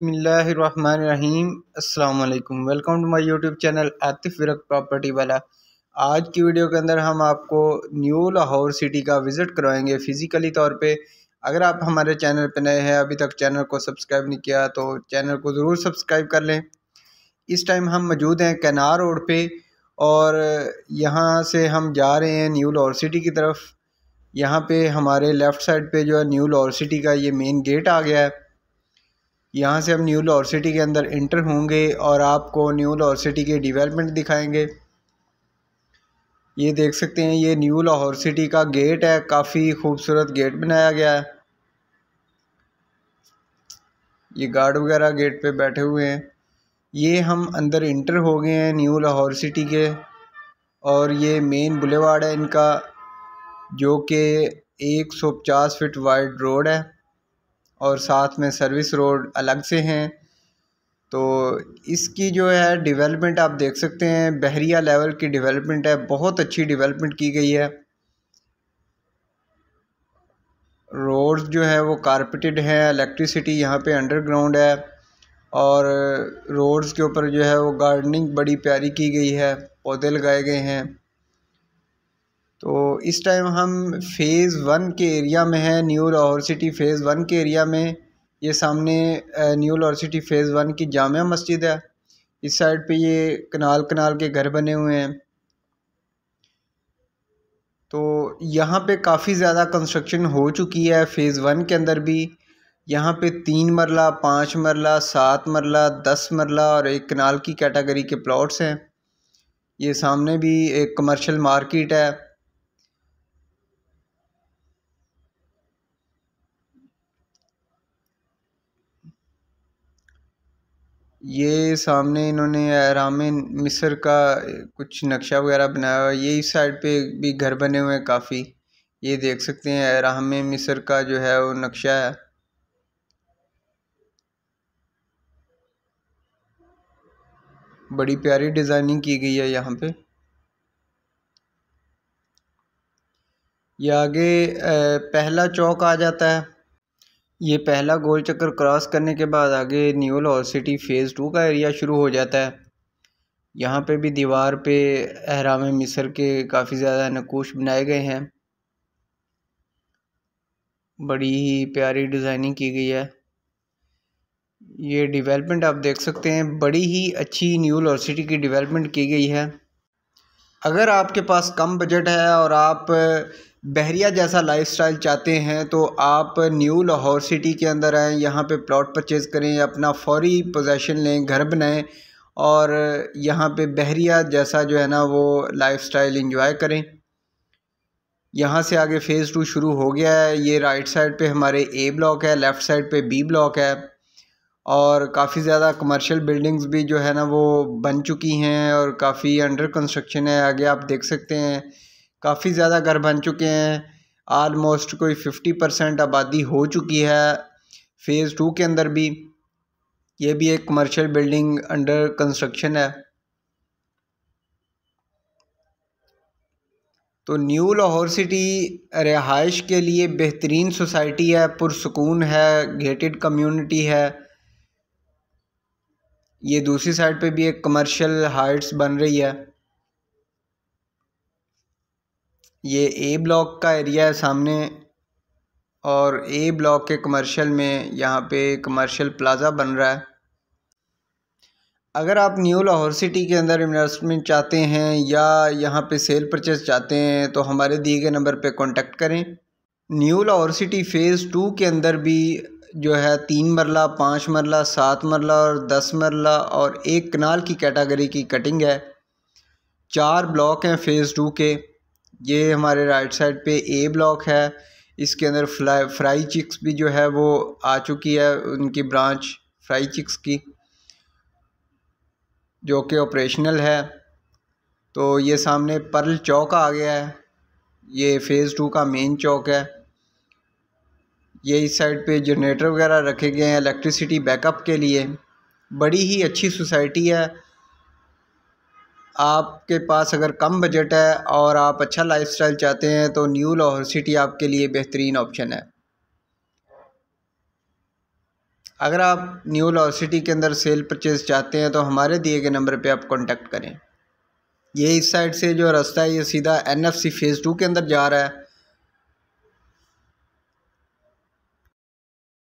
अस्सलाम अल्लाम welcome to my YouTube channel Atif Virk property वाला आज की वीडियो के अंदर हम आपको न्यू लाहौर सिटी का विज़िट करवाएंगे फ़िज़िकली तौर पे अगर आप हमारे चैनल पर नए हैं अभी तक चैनल को सब्सक्राइब नहीं किया तो चैनल को ज़रूर सब्सक्राइब कर लें इस टाइम हम मौजूद हैं कैनार रोड पर और यहाँ से हम जा रहे हैं न्यू लाहौर सिटी की तरफ यहाँ पर हमारे लेफ़्ट साइड पर जो है न्यू लाहौर सिटी का ये मेन गेट आ गया है यहाँ से हम न्यू लाहौर सिटी के अंदर इंटर होंगे और आपको न्यू लाहौर सिटी के डेवलपमेंट दिखाएंगे ये देख सकते हैं ये न्यू लाहौर सिटी का गेट है काफ़ी खूबसूरत गेट बनाया गया है ये गार्ड वगैरह गेट पे बैठे हुए हैं ये हम अंदर इंटर हो गए हैं न्यू लाहौर सिटी के और ये मेन बुलेवार्ड है इनका जो कि 150 फीट वाइड रोड है और साथ में सर्विस रोड अलग से हैं तो इसकी जो है डेवलपमेंट आप देख सकते हैं बहरिया लेवल की डेवलपमेंट है बहुत अच्छी डेवलपमेंट की गई है रोड्स जो है वो कारपेटेड हैं इलेक्ट्रिसिटी यहाँ पे अंडरग्राउंड है और रोड्स के ऊपर जो है वो गार्डनिंग बड़ी प्यारी की गई है पौधे लगाए गए हैं तो इस टाइम हम फ़ेज़ वन के एरिया में है new Lahore city phase one के एरिया में ये सामने new Lahore city phase one की जामा मस्जिद है इस साइड पे ये कनाल कनाल के घर बने हुए हैं तो यहाँ पे काफ़ी ज़्यादा कंस्ट्रक्शन हो चुकी है फ़ेज़ वन के अंदर भी यहाँ पे तीन मरला पाँच मरला सात मरला दस मरला और एक कनाल की कैटेगरी के प्लॉट्स हैं ये सामने भी एक कमर्शियल मार्केट है ये सामने इन्होंने आराम मिस्र का कुछ नक्शा वगैरह बनाया हुआ है ये इस साइड पे भी घर बने हुए हैं काफ़ी ये देख सकते हैं आराम मिस्र का जो है वो नक्शा है बड़ी प्यारी डिज़ाइनिंग की गई है यहाँ पे ये आगे पहला चौक आ जाता है ये पहला गोल चक्कर क्रॉस करने के बाद आगे new Lahore city phase two का एरिया शुरू हो जाता है यहाँ पे भी दीवार पे अहराम मिस्र के काफ़ी ज़्यादा नकोश बनाए गए हैं बड़ी ही प्यारी डिज़ाइनिंग की गई है ये डेवलपमेंट आप देख सकते हैं बड़ी ही अच्छी न्यू लाहौर सिटी की डेवलपमेंट की गई है अगर आपके पास कम बजट है और आप बहरिया जैसा लाइफस्टाइल चाहते हैं तो आप न्यू लाहौर सिटी के अंदर आएँ यहाँ पे प्लॉट परचेज़ करें अपना फौरी पोजेसन लें घर बनाएं और यहाँ पे बहरिया जैसा जो है ना वो लाइफस्टाइल एंजॉय करें यहाँ से आगे फ़ेज़ टू शुरू हो गया है ये राइट साइड पे हमारे ए ब्लॉक है लेफ़्ट साइड पे बी ब्लॉक है और काफ़ी ज़्यादा कमर्शियल बिल्डिंग्स भी जो है ना वो बन चुकी हैं और काफ़ी अंडर कंस्ट्रक्शन है आगे आप देख सकते हैं काफ़ी ज़्यादा घर बन चुके हैं आलमोस्ट कोई फिफ्टी परसेंट आबादी हो चुकी है फ़ेज़ टू के अंदर भी ये भी एक कमर्शियल बिल्डिंग अंडर कंस्ट्रक्शन है तो न्यू लाहौर सिटी रिहाइश के लिए बेहतरीन सोसाइटी है पुरसकून है गेटेड कम्युनिटी है ये दूसरी साइड पे भी एक कमर्शियल हाइट्स बन रही है ये ए ब्लॉक का एरिया है सामने और ए ब्लॉक के कमर्शियल में यहाँ पे कमर्शियल प्लाज़ा बन रहा है अगर आप न्यू लाहौर सिटी के अंदर इन्वेस्टमेंट चाहते हैं या यहाँ पे सेल परचेस चाहते हैं तो हमारे दिए गए नंबर पे कांटेक्ट करें new Lahore city phase two के अंदर भी जो है तीन मरला पाँच मरला सात मरला और दस मरला और एक कनाल की कैटागरी की कटिंग है चार ब्लॉक हैं फ़ेज़ टू के ये हमारे राइट साइड पे ए ब्लॉक है इसके अंदर फ्लाई फ्राई चिक्स भी जो है वो आ चुकी है उनकी ब्रांच फ्राई चिक्स की जो कि ऑपरेशनल है तो ये सामने पर्ल चौक आ गया है ये फ़ेज़ टू का मेन चौक है ये इस साइड पे जनरेटर वगैरह रखे गए हैं इलेक्ट्रिसिटी बैकअप के लिए बड़ी ही अच्छी सोसाइटी है आपके पास अगर कम बजट है और आप अच्छा लाइफस्टाइल चाहते हैं तो न्यू लाहौर सिटी आपके लिए बेहतरीन ऑप्शन है अगर आप न्यू लाहौर सिटी के अंदर सेल परचेज़ चाहते हैं तो हमारे दिए गए नंबर पे आप कांटेक्ट करें ये इस साइड से जो रास्ता है ये सीधा एनएफसी फ़ेज़ टू के अंदर जा रहा है